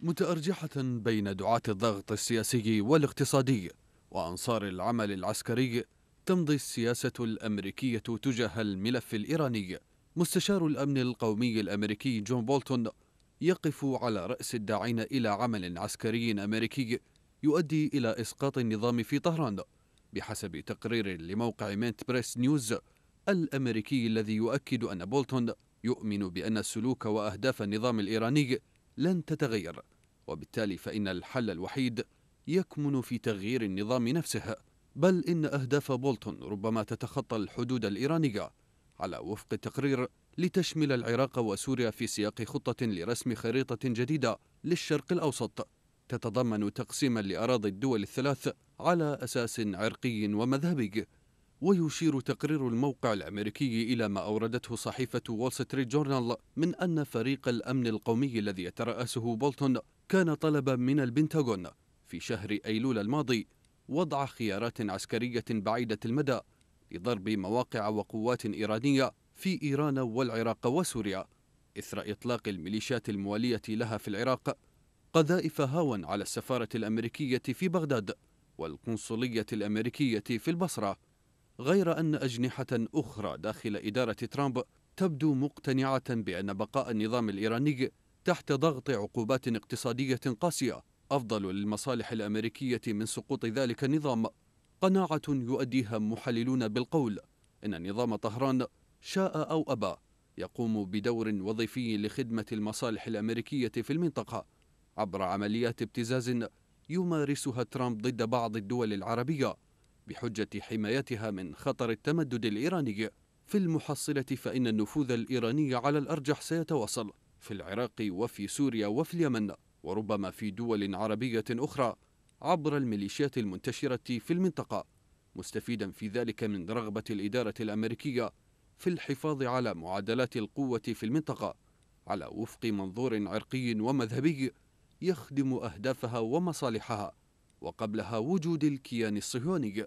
متأرجحة بين دعاة الضغط السياسي والاقتصادي وأنصار العمل العسكري تمضي السياسة الأمريكية تجاه الملف الإيراني مستشار الأمن القومي الأمريكي جون بولتون يقف على رأس الداعين إلى عمل عسكري أمريكي يؤدي إلى إسقاط النظام في طهران بحسب تقرير لموقع مينت بريس نيوز الأمريكي الذي يؤكد أن بولتون يؤمن بأن السلوك وأهداف النظام الإيراني لن تتغير وبالتالي فإن الحل الوحيد يكمن في تغيير النظام نفسه بل إن أهداف بولتون ربما تتخطى الحدود الإيرانية على وفق التقرير لتشمل العراق وسوريا في سياق خطة لرسم خريطة جديدة للشرق الأوسط تتضمن تقسيما لأراضي الدول الثلاث على أساس عرقي ومذهبي ويشير تقرير الموقع الأمريكي إلى ما أوردته صحيفة وول ستريت جورنال من أن فريق الأمن القومي الذي يترأسه بولتون كان طلبا من البنتاغون في شهر أيلول الماضي وضع خيارات عسكرية بعيدة المدى لضرب مواقع وقوات إيرانية في إيران والعراق وسوريا إثر إطلاق الميليشيات الموالية لها في العراق قذائف هاون على السفارة الأمريكية في بغداد والقنصلية الأمريكية في البصرة غير أن أجنحة أخرى داخل إدارة ترامب تبدو مقتنعة بأن بقاء النظام الإيراني تحت ضغط عقوبات اقتصادية قاسية أفضل للمصالح الأمريكية من سقوط ذلك النظام قناعة يؤديها محللون بالقول إن نظام طهران شاء أو أبى يقوم بدور وظيفي لخدمة المصالح الأمريكية في المنطقة عبر عمليات ابتزاز يمارسها ترامب ضد بعض الدول العربية بحجة حمايتها من خطر التمدد الإيراني في المحصلة فإن النفوذ الإيراني على الأرجح سيتواصل في العراق وفي سوريا وفي اليمن وربما في دول عربية أخرى عبر الميليشيات المنتشرة في المنطقة مستفيدا في ذلك من رغبة الإدارة الأمريكية في الحفاظ على معادلات القوة في المنطقة على وفق منظور عرقي ومذهبي يخدم أهدافها ومصالحها وقبلها وجود الكيان الصهيوني